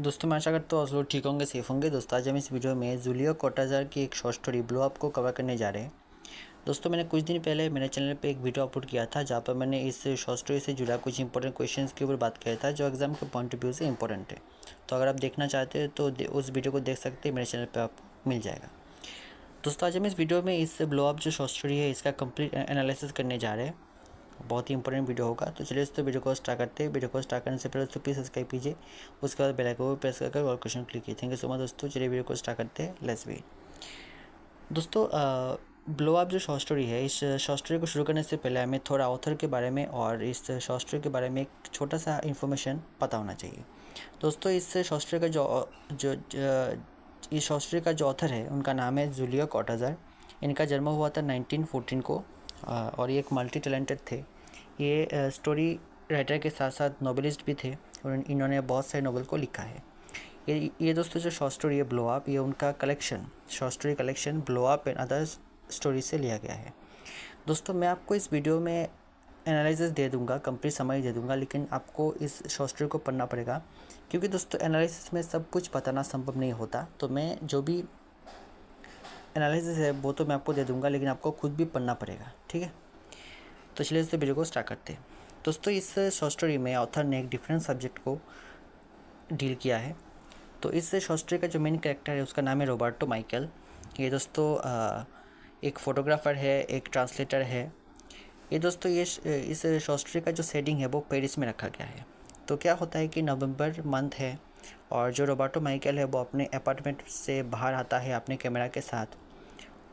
दोस्तों मैं आशा करता हूँ लोग ठीक होंगे सेफ होंगे दोस्तों आज हम इस वीडियो में जूलियो कोटाजार की एक शॉर्ट स्टोरी ब्लो आपको को कवर करने जा रहे हैं दोस्तों मैंने कुछ दिन पहले मेरे चैनल पे एक वीडियो अपलोड किया था जहाँ पर मैंने इस शॉर्ट स्टोरी से जुड़ा कुछ इंपॉर्टेंट क्वेश्चन के ऊपर बात किया था जो एग्जाम के पॉइंट ऑफ व्यू से इंपॉर्टेंट है तो अगर आप देखना चाहते हो तो उस वीडियो को देख सकते हैं मेरे चैनल पर आप मिल जाएगा दोस्तों आज हम इस वीडियो में इस ब्लो अप जो शॉर्ट स्टोरी है इसका कंप्लीट एनालिसिस करने जा रहे हैं बहुत ही इंपॉर्टेंट वीडियो होगा तो चलिए दोस्तों वीडियो को स्टार्ट करते हैं वीडियो को स्टार्ट करने से पहले दोस्तों प्लीज़ सब्सक्राइब कीजिए उसके बाद बेल आइकन पर प्रेस करके और क्वेश्चन क्लिक कीजिए थैंक यू सो मच दोस्तों चलिए वीडियो को स्टार्ट करते हैं लेट्स बी दोस्तों ब्लो अप जो शॉर्ट स्टोरी है इस शॉर्ट स्टोरी को शुरू करने से पहले हमें थोड़ा ऑथर के बारे में और इस शॉर्ट स्टोरी के बारे में एक छोटा सा इन्फॉर्मेशन पता होना चाहिए दोस्तों इस शॉर्ट स्टोरी का जो जो, इस शॉर्ट स्टोरी का जो ऑथर है उनका नाम है जूलिया कॉटाजर इनका जन्म हुआ था 1914 को और ये एक मल्टी टैलेंटेड थे ये स्टोरी राइटर के साथ साथ नॉवलिस्ट भी थे और इन्होंने बहुत सारे नॉवल को लिखा है ये ये दोस्तों जो शॉर्ट स्टोरी है ब्लो अप ये उनका collection short story collection blow up and other story से लिया गया है दोस्तों मैं आपको इस वीडियो में एनालिसिस दे दूंगा कंप्लीट समरी दे दूंगा लेकिन आपको इस शॉर्ट स्टोरी को पढ़ना पड़ेगा क्योंकि दोस्तों एनालिसिस में सब कुछ बताना संभव नहीं होता तो मैं जो भी एनालिसिस है वो तो मैं आपको दे दूँगा लेकिन आपको खुद भी पढ़ना पड़ेगा ठीक है तो चलिए दोस्तों वीडियो को स्टार्ट करते हैं दोस्तों इस शॉर्ट स्टोरी में ऑथर ने एक डिफरेंट सब्जेक्ट को डील किया है तो इस शॉर्ट स्टोरी का जो मेन कैरेक्टर है उसका नाम है रोबर्टो माइकल ये दोस्तों एक फ़ोटोग्राफ़र है एक ट्रांसलेटर है ये दोस्तों ये इस शॉर्ट स्टोरी का जो सेटिंग है वो पेरिस में रखा गया है तो क्या होता है कि नवंबर मंथ है और जो रोबर्टो माइकल है वो अपने अपार्टमेंट से बाहर आता है अपने कैमरा के साथ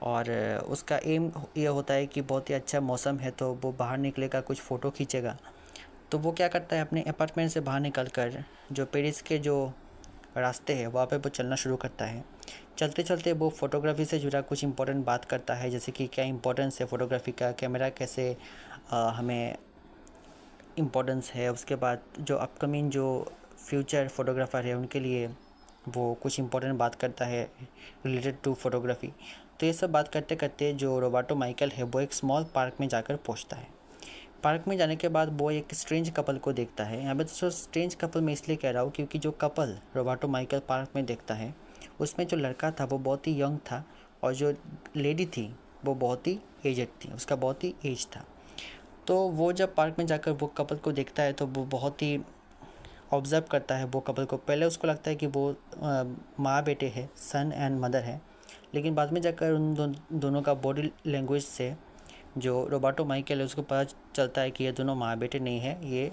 और उसका एम ये होता है कि बहुत ही अच्छा मौसम है तो वो बाहर निकलेगा कुछ फ़ोटो खींचेगा तो वो क्या करता है अपने अपार्टमेंट से बाहर निकल कर जो पेरिस के जो रास्ते हैं वहाँ पे वो चलना शुरू करता है चलते चलते वो फ़ोटोग्राफी से जुड़ा कुछ इंपॉर्टेंट बात करता है जैसे कि क्या इम्पोर्टेंस है फ़ोटोग्राफी का कैमरा कैसे आ, हमें इम्पोर्टेंस है उसके बाद जो अपकमिंग जो फ्यूचर फोटोग्राफ़र है उनके लिए वो कुछ इम्पोर्टेंट बात करता है रिलेटेड टू फोटोग्राफी तो ये सब बात करते करते जो रोबाटो माइकल है वो एक स्मॉल पार्क में जाकर पहुंचता है पार्क में जाने के बाद वो एक स्ट्रेंज कपल को देखता है यहाँ पे दोस्तों स्ट्रेंज कपल मैं इसलिए कह रहा हूँ क्योंकि जो कपल रोबाटो माइकल पार्क में देखता है उसमें जो लड़का था वो बहुत ही यंग था और जो लेडी थी वो बहुत ही एजड थी उसका बहुत ही एज था तो वो जब पार्क में जाकर वो कपल को देखता है तो वो बहुत ही ऑब्ज़र्व करता है वो कपल को पहले उसको लगता है कि वो माँ बेटे है सन एंड मदर है लेकिन बाद में जाकर उन दो, दोनों का बॉडी लैंग्वेज से जो रोबाटो माइकल है उसको पता चलता है कि ये दोनों माँ बेटे नहीं है ये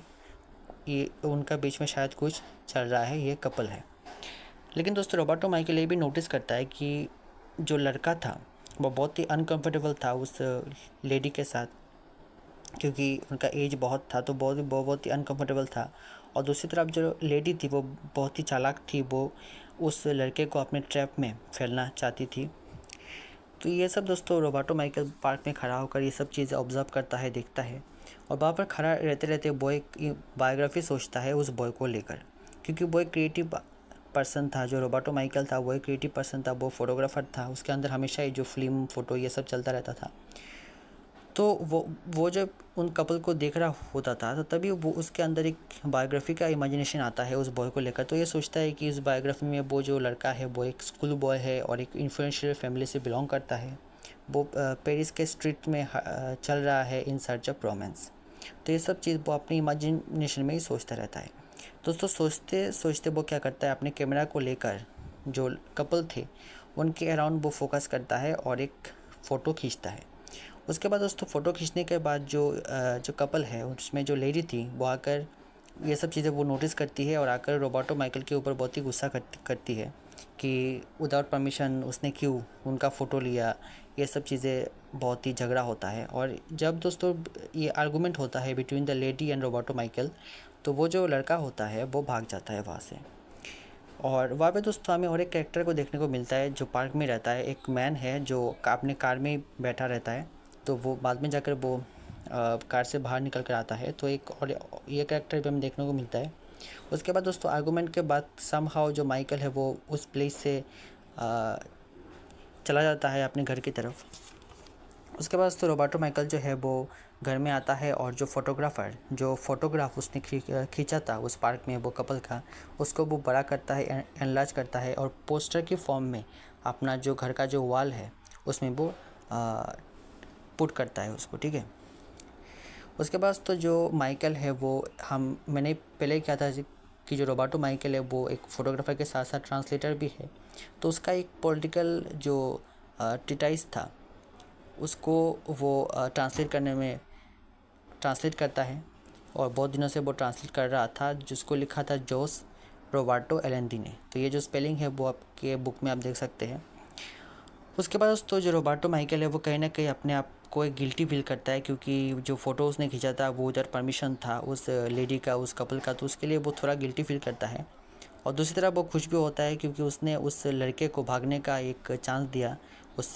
ये उनका बीच में शायद कुछ चल रहा है ये कपल है लेकिन दोस्तों रोबाटो माइकल ये भी नोटिस करता है कि जो लड़का था वो बहुत ही अनकम्फर्टेबल था उस लेडी के साथ क्योंकि उनका एज बहुत था तो बहुत बहुत ही अनकम्फर्टेबल था और दूसरी तरफ जो लेडी थी वो बहुत ही चालाक थी वो उस लड़के को अपने ट्रैप में फैलना चाहती थी तो ये सब दोस्तों रोबाटो माइकल पार्क में खड़ा होकर ये सब चीज़ें ऑब्जर्व करता है देखता है और वहाँ पर खड़ा रहते रहते बॉय की बायोग्राफी सोचता है उस बॉय को लेकर क्योंकि वो एक क्रिएटिव पर्सन था जो रोबाटो माइकल था वो एक क्रिएटिव पर्सन था वो फोटोग्राफर था उसके अंदर हमेशा ये जो फिल्म फ़ोटो ये सब चलता रहता था तो वो वो जब उन कपल को देख रहा होता था तो तभी वो उसके अंदर एक बायोग्राफी का इमेजिनेशन आता है उस बॉय को लेकर तो ये सोचता है कि इस बायोग्राफी में वो जो लड़का है वो एक स्कूल बॉय है और एक इन्फ्लुएंशियल फैमिली से बिलोंग करता है वो पेरिस के स्ट्रीट में चल रहा है इन सर्च ऑफ रोमेंस तो ये सब चीज़ वो अपने इमेजिनेशन में ही सोचता रहता है दोस्तों सोचते सोचते वो क्या करता है अपने कैमरा को लेकर जो कपल थे उनके अराउंड वो फोकस करता है और एक फ़ोटो खींचता है उसके बाद दोस्तों फ़ोटो खींचने के बाद जो जो कपल है उसमें जो लेडी थी वो आकर ये सब चीज़ें वो नोटिस करती है और आकर रोबोटो माइकल के ऊपर बहुत ही गुस्सा करती है कि विदाउट परमिशन उसने क्यों उनका फ़ोटो लिया ये सब चीज़ें बहुत ही झगड़ा होता है और जब दोस्तों ये आर्गूमेंट होता है between the lady and Roberto Michel तो वो जो लड़का होता है वो भाग जाता है वहाँ से और वहाँ पे दोस्तों हमें और एक कैरेक्टर को देखने को मिलता है जो पार्क में रहता है एक मैन है जो अपने कार में बैठा रहता है तो वो बाद में जाकर वो कार से बाहर निकल कर आता है तो एक और ये करेक्टर भी हमें देखने को मिलता है उसके बाद दोस्तों आर्गूमेंट के बाद सम हाउ जो माइकल है वो उस प्लेस से आ, चला जाता है अपने घर की तरफ उसके बाद दोस्तों रोबाटो माइकल जो है वो घर में आता है और जो फोटोग्राफर जो फोटोग्राफ उसने खींचा था उस पार्क में वो कपल का उसको वो बड़ा करता है एनलाज करता है और पोस्टर के फॉर्म में अपना जो घर का जो वॉल है उसमें वो पुट करता है उसको ठीक है उसके बाद तो जो माइकल है वो हम मैंने पहले क्या था कि जो रोबाटो माइकल है वो एक फ़ोटोग्राफ़र के साथ साथ ट्रांसलेटर भी है तो उसका एक पॉलिटिकल जो टिटाइस था उसको वो ट्रांसलेट करने में ट्रांसलेट करता है और बहुत दिनों से वो ट्रांसलेट कर रहा था जिसको लिखा था जोस रोबाटो एलेंदी ने तो ये जो स्पेलिंग है वो आपके बुक में आप देख सकते हैं उसके बाद दोस्तों जो रोबार्टो माइकल है वो कहीं ना कहीं अपने आप को एक गिल्टी फील करता है क्योंकि जो फ़ोटो उसने खींचा था वो उधर परमिशन था उस लेडी का उस कपल का तो उसके लिए वो थोड़ा गिल्टी फील करता है और दूसरी तरफ वो खुश भी होता है क्योंकि उसने उस लड़के को भागने का एक चांस दिया उस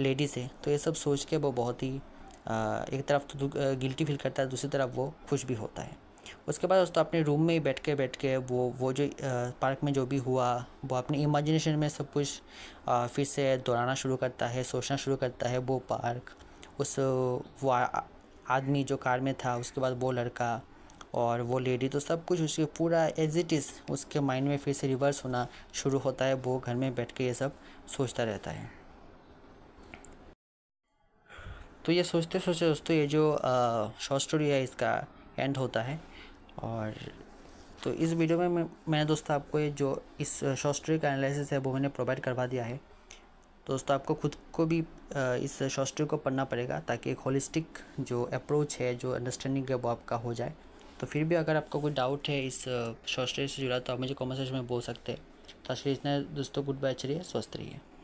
लेडी से तो ये सब सोच के वो बहुत ही एक तरफ तो गिल्टी फील करता है दूसरी तरफ वो खुश भी होता है उसके बाद दोस्तों अपने रूम में ही बैठ के बैठ के वो वो जो पार्क में जो भी हुआ वो अपने इमेजिनेशन में सब कुछ फिर से दोहराना शुरू करता है सोचना शुरू करता है वो पार्क उस वो आदमी जो कार में था उसके बाद वो लड़का और वो लेडी तो सब कुछ उसके पूरा एज इट इज़ उसके माइंड में फिर से रिवर्स होना शुरू होता है वो घर में बैठ के ये सब सोचता रहता है तो ये सोचते सोचते दोस्तों ये जो शॉर्ट स्टोरी है इसका एंड होता है और तो इस वीडियो में मैं, दोस्तों आपको ये जो इस शॉस्ट्री का एनालिसिस है वो मैंने प्रोवाइड करवा दिया है दोस्तों आपको खुद को भी इस शॉस्ट्री को पढ़ना पड़ेगा ताकि एक होलिस्टिक जो अप्रोच है जो अंडरस्टैंडिंग है वो आपका हो जाए तो फिर भी अगर आपको कोई डाउट है इस शॉस्ट्री से जुड़ा तो आप मुझे कॉमेंट सेक्शन में बोल सकते हैं तो के इसने दोस्तों गुड बाय चलिए स्वस्थ रहिए